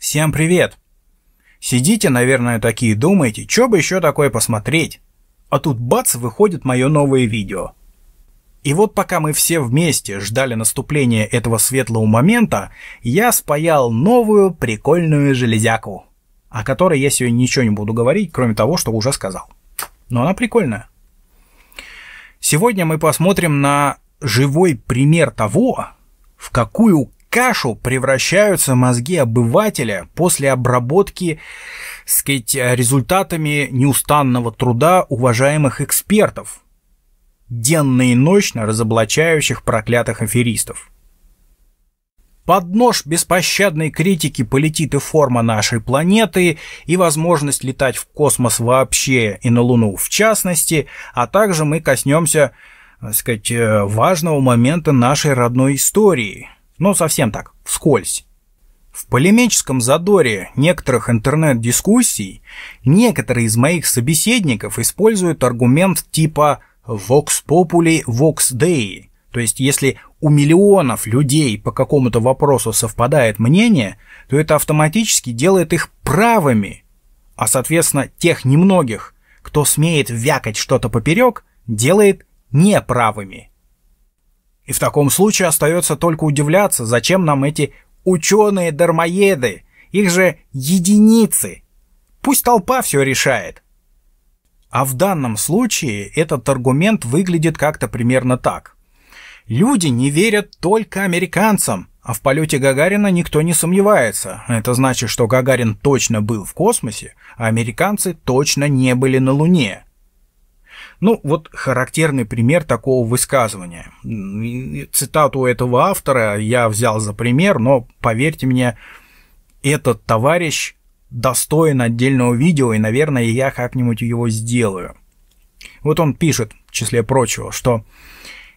Всем привет! Сидите, наверное, такие думаете, чё бы еще такое посмотреть? А тут бац, выходит мое новое видео. И вот пока мы все вместе ждали наступления этого светлого момента, я спаял новую прикольную железяку, о которой я сегодня ничего не буду говорить, кроме того, что уже сказал. Но она прикольная. Сегодня мы посмотрим на живой пример того, в какую кашу превращаются мозги обывателя после обработки, сказать, результатами неустанного труда уважаемых экспертов, денно и ночно разоблачающих проклятых аферистов. Под нож беспощадной критики полетит и форма нашей планеты, и возможность летать в космос вообще, и на Луну в частности, а также мы коснемся, так сказать, э, важного момента нашей родной истории – но совсем так, вскользь. В полемическом задоре некоторых интернет-дискуссий некоторые из моих собеседников используют аргумент типа «vox populi, vox dei», то есть если у миллионов людей по какому-то вопросу совпадает мнение, то это автоматически делает их правыми, а соответственно тех немногих, кто смеет вякать что-то поперек, делает неправыми. И в таком случае остается только удивляться, зачем нам эти ученые-дармоеды, их же единицы. Пусть толпа все решает. А в данном случае этот аргумент выглядит как-то примерно так. Люди не верят только американцам, а в полете Гагарина никто не сомневается. Это значит, что Гагарин точно был в космосе, а американцы точно не были на Луне. Ну, вот характерный пример такого высказывания. Цитату этого автора я взял за пример, но, поверьте мне, этот товарищ достоин отдельного видео, и, наверное, я как-нибудь его сделаю. Вот он пишет, в числе прочего, что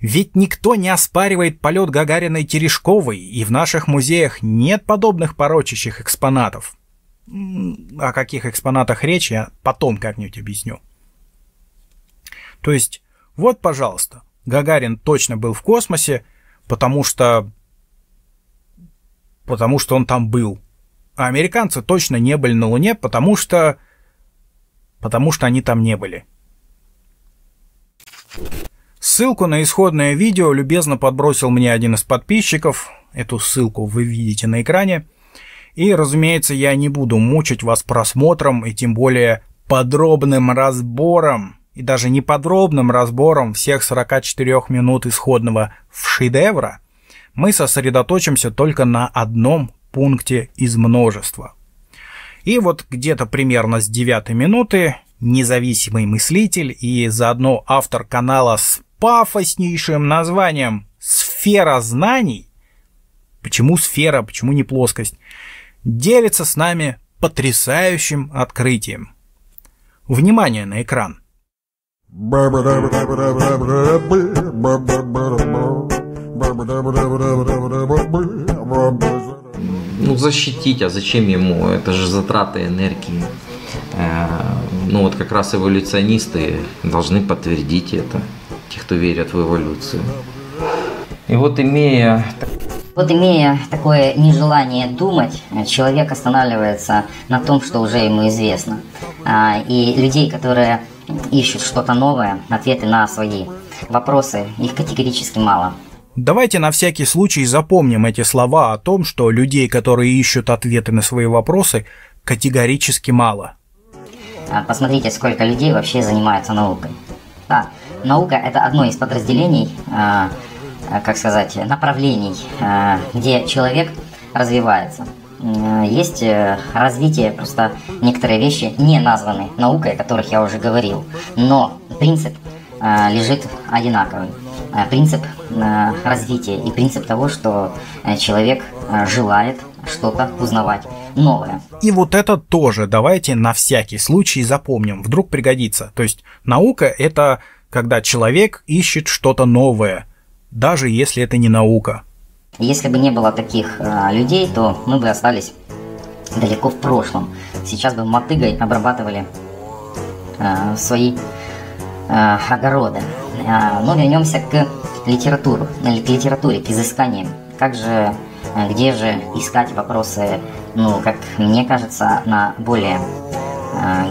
«Ведь никто не оспаривает полет Гагариной Терешковой, и в наших музеях нет подобных порочащих экспонатов». О каких экспонатах речь я потом как-нибудь объясню. То есть, вот, пожалуйста, Гагарин точно был в космосе, потому что... потому что он там был. А американцы точно не были на Луне, потому что... потому что они там не были. Ссылку на исходное видео любезно подбросил мне один из подписчиков. Эту ссылку вы видите на экране. И, разумеется, я не буду мучить вас просмотром и тем более подробным разбором и даже неподробным разбором всех 44 минут исходного в шедевра, мы сосредоточимся только на одном пункте из множества. И вот где-то примерно с 9 минуты независимый мыслитель и заодно автор канала с пафоснейшим названием «Сфера знаний» почему сфера, почему не плоскость, делится с нами потрясающим открытием. Внимание на экран! Ну, защитить, а зачем ему? Это же затраты энергии. Э, ну, вот как раз эволюционисты должны подтвердить это, те, кто верят в эволюцию. И вот имея... Вот имея такое нежелание думать, человек останавливается на том, что уже ему известно. А, и людей, которые ищут что-то новое, ответы на свои вопросы, их категорически мало. Давайте на всякий случай запомним эти слова о том, что людей, которые ищут ответы на свои вопросы, категорически мало. А посмотрите, сколько людей вообще занимается наукой. Да, наука это одно из подразделений, а, а, как сказать, направлений, где человек развивается есть э, развитие, просто некоторые вещи не названы наукой, о которых я уже говорил. Но принцип э, лежит одинаковый. Э, принцип развития и принцип того, что человек желает что-то узнавать новое. И вот это тоже давайте на всякий случай запомним, вдруг пригодится. То есть наука – это когда человек ищет что-то новое, даже если это не наука. Если бы не было таких э, людей, то мы бы остались далеко в прошлом. Сейчас бы мотыгой обрабатывали э, свои э, огороды. Э, но вернемся к литературу, э, к литературе, к изысканиям. Как же, э, где же искать вопросы, ну, как мне кажется, на более э,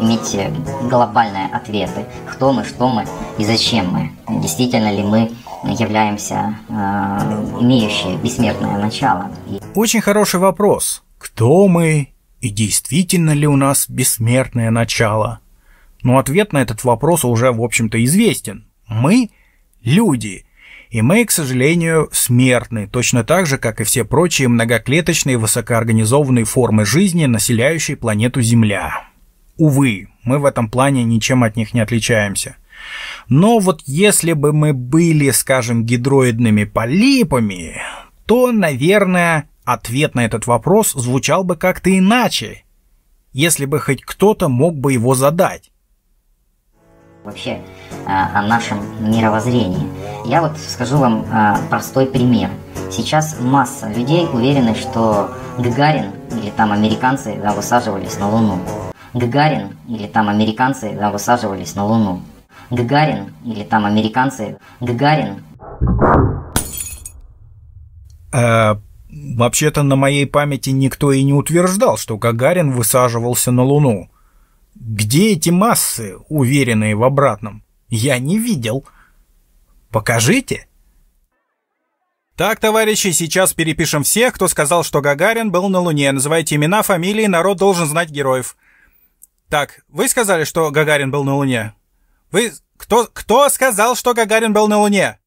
иметь глобальные ответы. Кто мы, что мы и зачем мы. Действительно ли мы являемся э, имеющие бессмертное начало. Очень хороший вопрос. Кто мы и действительно ли у нас бессмертное начало? Но ответ на этот вопрос уже, в общем-то, известен. Мы – люди, и мы, к сожалению, смертны, точно так же, как и все прочие многоклеточные высокоорганизованные формы жизни, населяющие планету Земля. Увы, мы в этом плане ничем от них не отличаемся. Но вот если бы мы были, скажем, гидроидными полипами, то, наверное, ответ на этот вопрос звучал бы как-то иначе, если бы хоть кто-то мог бы его задать. Вообще а, о нашем мировоззрении. Я вот скажу вам а, простой пример. Сейчас масса людей уверены, что Гагарин или там американцы да, высаживались на Луну. Гагарин или там американцы да, высаживались на Луну. Гагарин, или там американцы, Гагарин. А, вообще-то на моей памяти никто и не утверждал, что Гагарин высаживался на Луну. Где эти массы, уверенные в обратном? Я не видел. Покажите. Так, товарищи, сейчас перепишем всех, кто сказал, что Гагарин был на Луне. Называйте имена, фамилии, народ должен знать героев. Так, вы сказали, что Гагарин был на Луне? Вы... Кто, кто сказал, что Гагарин был на Луне?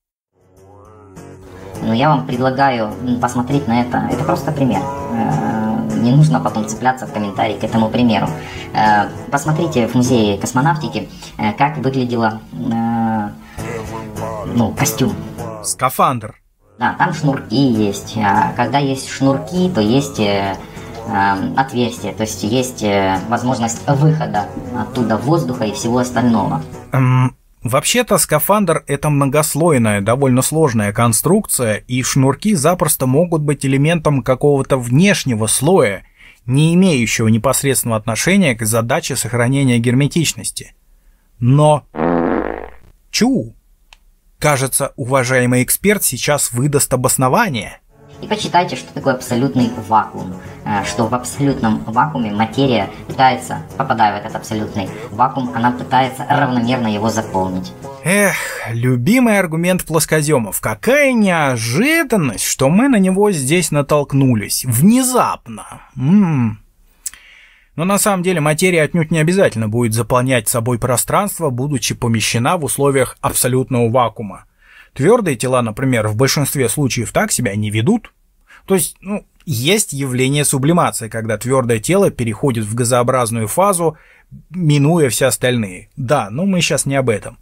Ну Я вам предлагаю посмотреть на это. Это просто пример. Э, не нужно потом цепляться в комментарии к этому примеру. Э, посмотрите в музее космонавтики, э, как выглядела ну, костюм. Скафандр. Да, там шнурки есть. А когда есть шнурки, то есть Эм, отверстие, то есть есть э, возможность выхода оттуда воздуха и всего остального. Эм, вообще-то скафандр – это многослойная, довольно сложная конструкция, и шнурки запросто могут быть элементом какого-то внешнего слоя, не имеющего непосредственного отношения к задаче сохранения герметичности. Но... Чу! Кажется, уважаемый эксперт сейчас выдаст обоснование – и почитайте, что такое абсолютный вакуум, э, что в абсолютном вакууме материя пытается, попадая в этот абсолютный вакуум, она пытается равномерно его заполнить. Эх, любимый аргумент плоскоземов. Какая неожиданность, что мы на него здесь натолкнулись. Внезапно. М-м. Но на самом деле материя отнюдь не обязательно будет заполнять собой пространство, будучи помещена в условиях абсолютного вакуума. Твердые тела, например, в большинстве случаев так себя не ведут. То есть, ну, есть явление сублимации, когда твердое тело переходит в газообразную фазу, минуя все остальные. Да, но мы сейчас не об этом.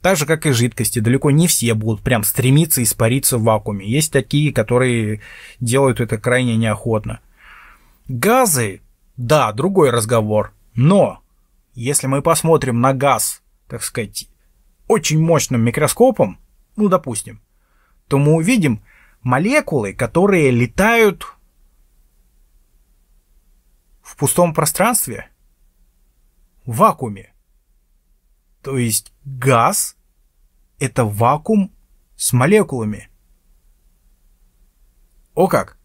Так же, как и жидкости, далеко не все будут прям стремиться испариться в вакууме. Есть такие, которые делают это крайне неохотно. Газы, да, другой разговор. Но если мы посмотрим на газ, так сказать, очень мощным микроскопом, ну, допустим, то мы увидим молекулы, которые летают в пустом пространстве, в вакууме. То есть газ — это вакуум с молекулами. О как!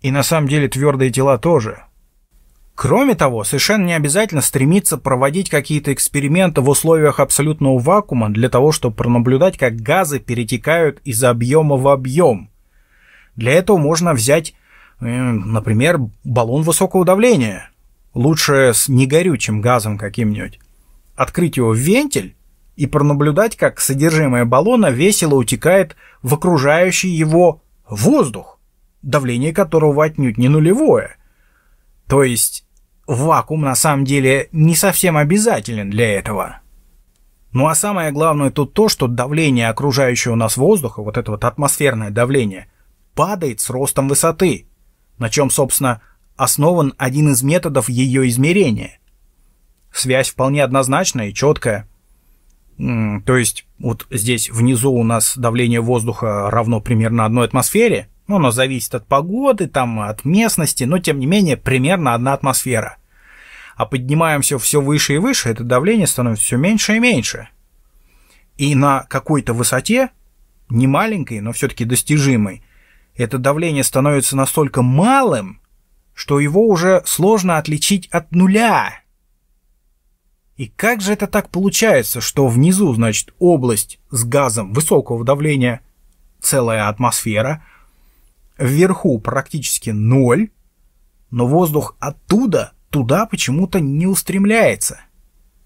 И на самом деле твердые тела тоже. Кроме того, совершенно не обязательно стремиться проводить какие-то эксперименты в условиях абсолютного вакуума для того, чтобы пронаблюдать, как газы перетекают из объема в объем. Для этого можно взять, э, например, баллон высокого давления, лучше с негорючим газом каким-нибудь, открыть его в вентиль и пронаблюдать, как содержимое баллона весело утекает в окружающий его воздух, давление которого отнюдь не нулевое. То есть вакуум на самом деле не совсем обязателен для этого. Ну а самое главное тут то, что давление окружающего нас воздуха, вот это вот атмосферное давление, падает с ростом высоты, на чем, собственно, основан один из методов ее измерения. Связь вполне однозначная и четкая. То есть вот здесь внизу у нас давление воздуха равно примерно одной атмосфере – ну, оно зависит от погоды, там, от местности, но, тем не менее, примерно одна атмосфера. А поднимаемся все выше и выше, это давление становится все меньше и меньше. И на какой-то высоте, не маленькой, но все-таки достижимой, это давление становится настолько малым, что его уже сложно отличить от нуля. И как же это так получается, что внизу, значит, область с газом высокого давления, целая атмосфера – Вверху практически ноль, но воздух оттуда туда почему-то не устремляется.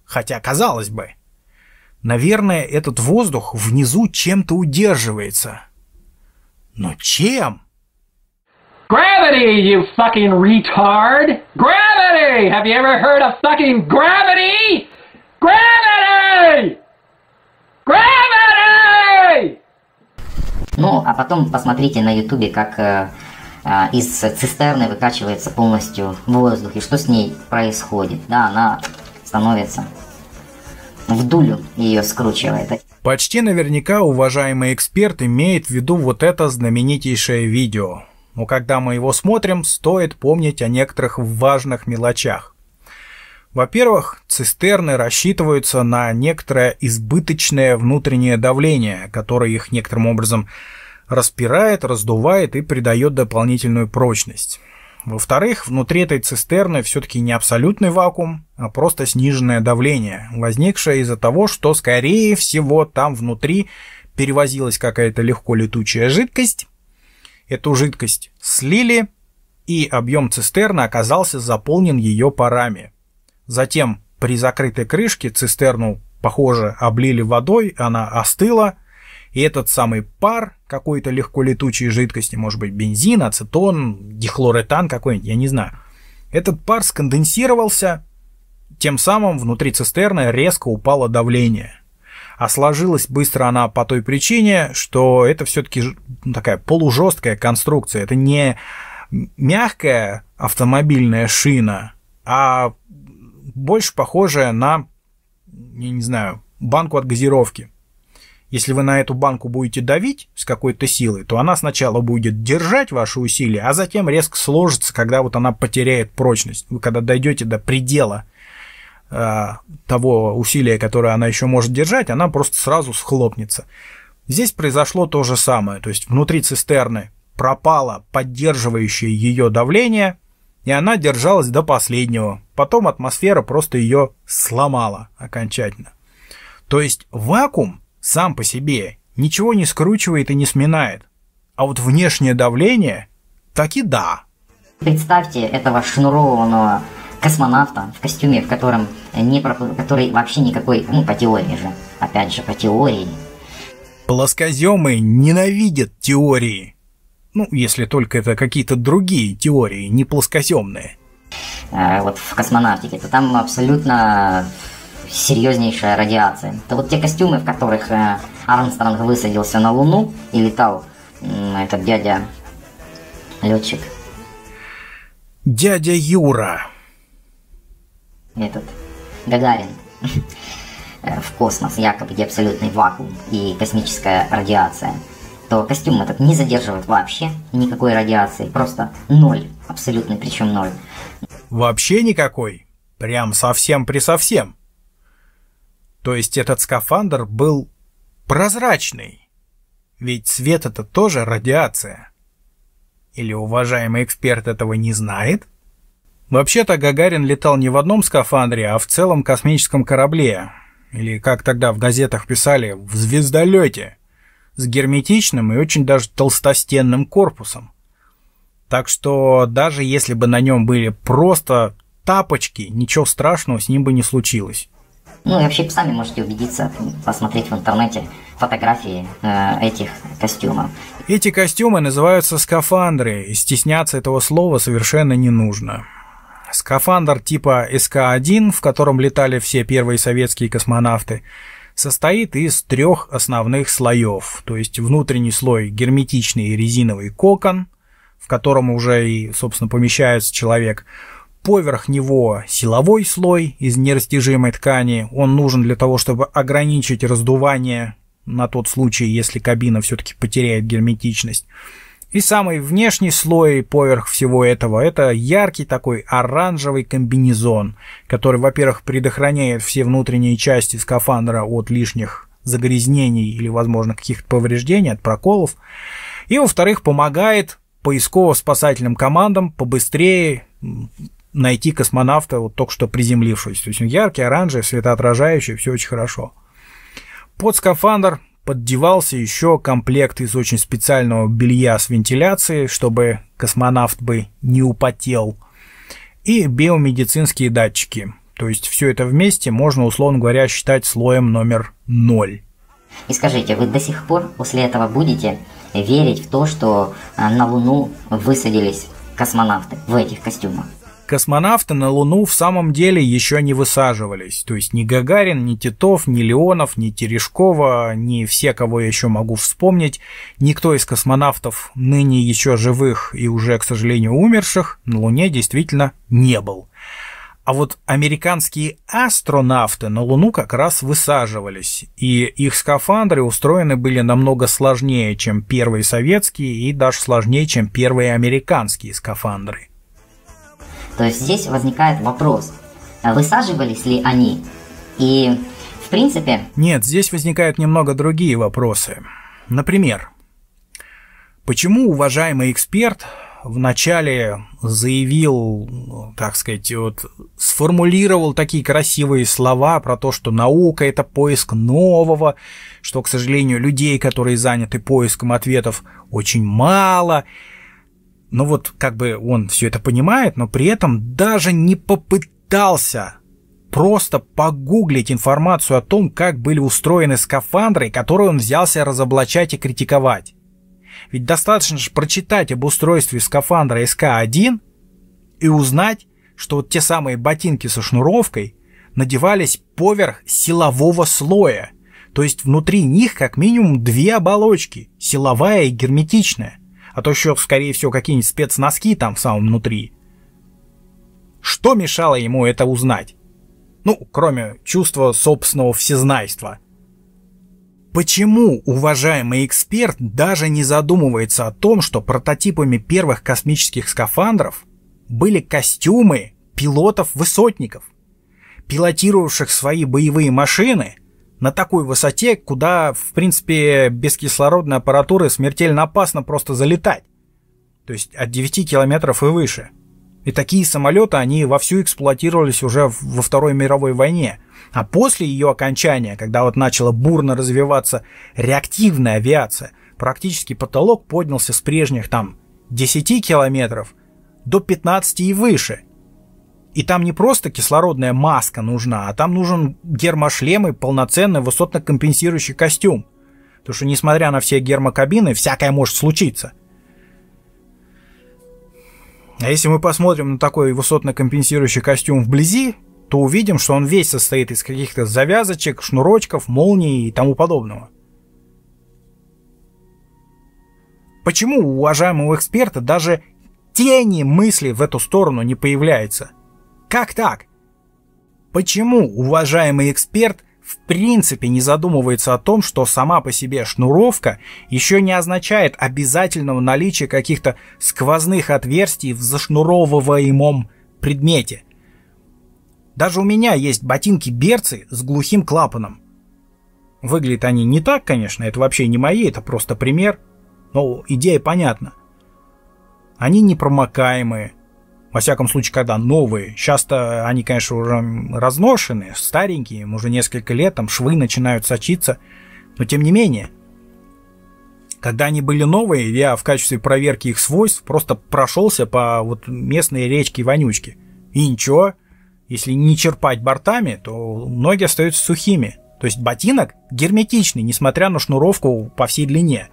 Хотя, казалось бы, наверное, этот воздух внизу чем-то удерживается. Но чем? Gravity, you fucking retard! Gravity! Have you ever heard of fucking gravity? Gravity! Gravity! Ну, а потом посмотрите на ютубе, как э, а, из цистерны выкачивается полностью воздух, и что с ней происходит. Да, она становится в дулю ее скручивает. Почти наверняка уважаемый эксперт имеет в виду вот это знаменитейшее видео. Но когда мы его смотрим, стоит помнить о некоторых важных мелочах. Во-первых, цистерны рассчитываются на некоторое избыточное внутреннее давление, которое их некоторым образом распирает, раздувает и придает дополнительную прочность. Во-вторых, внутри этой цистерны все-таки не абсолютный вакуум, а просто сниженное давление, возникшее из-за того, что, скорее всего, там внутри перевозилась какая-то легко летучая жидкость. Эту жидкость слили, и объем цистерны оказался заполнен ее парами – Затем при закрытой крышке цистерну, похоже, облили водой, она остыла, и этот самый пар какой-то легко летучей жидкости, может быть, бензин, ацетон, дихлоретан какой-нибудь, я не знаю. Этот пар сконденсировался, тем самым внутри цистерны резко упало давление. А сложилась быстро она по той причине, что это все-таки ну, такая полужесткая конструкция. Это не мягкая автомобильная шина, а больше похожая на, я не знаю, банку от газировки. Если вы на эту банку будете давить с какой-то силой, то она сначала будет держать ваши усилия, а затем резко сложится, когда вот она потеряет прочность. Вы когда дойдете до предела э, того усилия, которое она еще может держать, она просто сразу схлопнется. Здесь произошло то же самое, то есть внутри цистерны пропало поддерживающее ее давление, и она держалась до последнего. Потом атмосфера просто ее сломала окончательно. То есть вакуум сам по себе ничего не скручивает и не сминает. А вот внешнее давление таки да. Представьте этого шнурованного космонавта в костюме, в котором не пропл... который вообще никакой, ну, по теории же, опять же, по теории. Плоскоземы ненавидят теории. Ну, если только это какие-то другие теории, не плоскоземные. Э, вот в космонавтике, то там абсолютно серьезнейшая радиация. Это вот те костюмы, в которых э, Армстронг высадился на Луну и летал э, этот дядя летчик. Дядя Юра. Этот Гагарин э, в космос, якобы где абсолютный вакуум и космическая радиация то костюм этот не задерживает вообще никакой радиации, просто ноль, абсолютно, причем ноль. Вообще никакой? Прям совсем при совсем. То есть этот скафандр был прозрачный? Ведь свет это тоже радиация. Или уважаемый эксперт этого не знает? Вообще-то Гагарин летал не в одном скафандре, а в целом космическом корабле. Или, как тогда в газетах писали, в звездолете с герметичным и очень даже толстостенным корпусом. Так что даже если бы на нем были просто тапочки, ничего страшного с ним бы не случилось. Ну и вообще сами можете убедиться, посмотреть в интернете фотографии э, этих костюмов. Эти костюмы называются скафандры, и стесняться этого слова совершенно не нужно. Скафандр типа СК-1, в котором летали все первые советские космонавты – состоит из трех основных слоев, то есть внутренний слой герметичный резиновый кокон, в котором уже и, собственно, помещается человек, Поверх него силовой слой из нерастяжимой ткани. Он нужен для того, чтобы ограничить раздувание на тот случай, если кабина все-таки потеряет герметичность. И самый внешний слой поверх всего этого – это яркий такой оранжевый комбинезон, который, во-первых, предохраняет все внутренние части скафандра от лишних загрязнений или, возможно, каких-то повреждений, от проколов. И, во-вторых, помогает поисково-спасательным командам побыстрее найти космонавта, вот только что приземлившегося. То есть он яркий, оранжевый, светоотражающий, все очень хорошо. Под скафандр поддевался еще комплект из очень специального белья с вентиляцией, чтобы космонавт бы не употел, и биомедицинские датчики. То есть все это вместе можно, условно говоря, считать слоем номер ноль. И скажите, вы до сих пор после этого будете верить в то, что а, на Луну высадились космонавты в этих костюмах? Космонавты на Луну в самом деле еще не высаживались. То есть ни Гагарин, ни Титов, ни Леонов, ни Терешкова, ни все, кого я еще могу вспомнить, никто из космонавтов ныне еще живых и уже, к сожалению, умерших на Луне действительно не был. А вот американские астронавты на Луну как раз высаживались, и их скафандры устроены были намного сложнее, чем первые советские, и даже сложнее, чем первые американские скафандры. То есть здесь возникает вопрос, э, высаживались ли они? И в принципе... Нет, здесь возникают немного другие вопросы. Например, почему уважаемый эксперт вначале заявил, так сказать, вот сформулировал такие красивые слова про то, что наука это поиск нового, что, к сожалению, людей, которые заняты поиском ответов, очень мало, но ну, вот как бы он все это понимает, но при этом даже не попытался просто погуглить информацию о том, как были устроены скафандры, которые он взялся разоблачать и критиковать. Ведь достаточно же прочитать об устройстве скафандра СК-1 и узнать, что вот те самые ботинки со шнуровкой надевались поверх силового слоя, то есть внутри них как минимум две оболочки, силовая и герметичная а то еще, скорее всего, какие-нибудь спецноски там в самом внутри. Что мешало ему это узнать? Ну, кроме чувства собственного всезнайства. Почему уважаемый эксперт даже не задумывается о том, что прототипами первых космических скафандров были костюмы пилотов-высотников, пилотировавших свои боевые машины – на такой высоте, куда, в принципе, без кислородной аппаратуры смертельно опасно просто залетать. То есть от 9 километров и выше. И такие самолеты, они вовсю эксплуатировались уже во Второй мировой войне. А после ее окончания, когда вот начала бурно развиваться реактивная авиация, практически потолок поднялся с прежних там 10 километров до 15 и выше – и там не просто кислородная маска нужна, а там нужен гермошлем и полноценный высотно-компенсирующий костюм. Потому что, несмотря на все гермокабины, всякое может случиться. А если мы посмотрим на такой высотно-компенсирующий костюм вблизи, то увидим, что он весь состоит из каких-то завязочек, шнурочков, молний и тому подобного. Почему у уважаемого эксперта даже тени мысли в эту сторону не появляется – как так? Почему уважаемый эксперт в принципе не задумывается о том, что сама по себе шнуровка еще не означает обязательного наличия каких-то сквозных отверстий в зашнуровываемом предмете. Даже у меня есть ботинки-берцы с глухим клапаном. Выглядят они не так, конечно, это вообще не мои, это просто пример, но идея понятна. Они непромокаемые, во всяком случае, когда новые. Часто они, конечно, уже разношены, старенькие, им уже несколько лет, там швы начинают сочиться, но тем не менее. Когда они были новые, я в качестве проверки их свойств просто прошелся по вот местной речке вонючки. И ничего, если не черпать бортами, то ноги остаются сухими. То есть ботинок герметичный, несмотря на шнуровку по всей длине.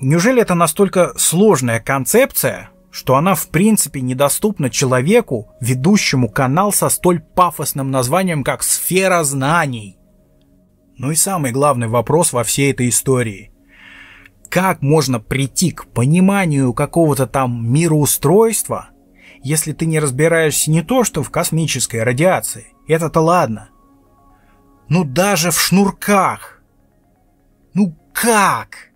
Неужели это настолько сложная концепция, что она в принципе недоступна человеку, ведущему канал со столь пафосным названием, как «Сфера знаний». Ну и самый главный вопрос во всей этой истории. Как можно прийти к пониманию какого-то там мироустройства, если ты не разбираешься не то, что в космической радиации, это-то ладно, ну даже в шнурках. Ну как?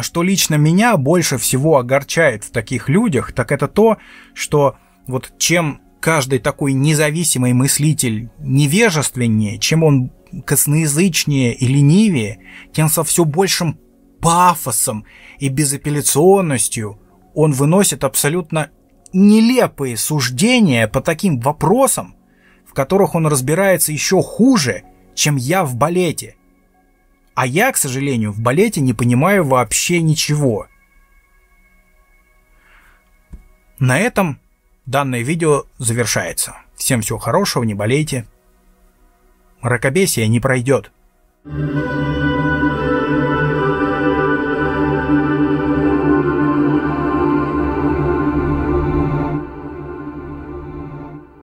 А что лично меня больше всего огорчает в таких людях, так это то, что вот чем каждый такой независимый мыслитель невежественнее, чем он косноязычнее и ленивее, тем со все большим пафосом и безапелляционностью он выносит абсолютно нелепые суждения по таким вопросам, в которых он разбирается еще хуже, чем я в балете – а я, к сожалению, в балете не понимаю вообще ничего. На этом данное видео завершается. Всем всего хорошего, не болейте. Мракобесие не пройдет. Thank you.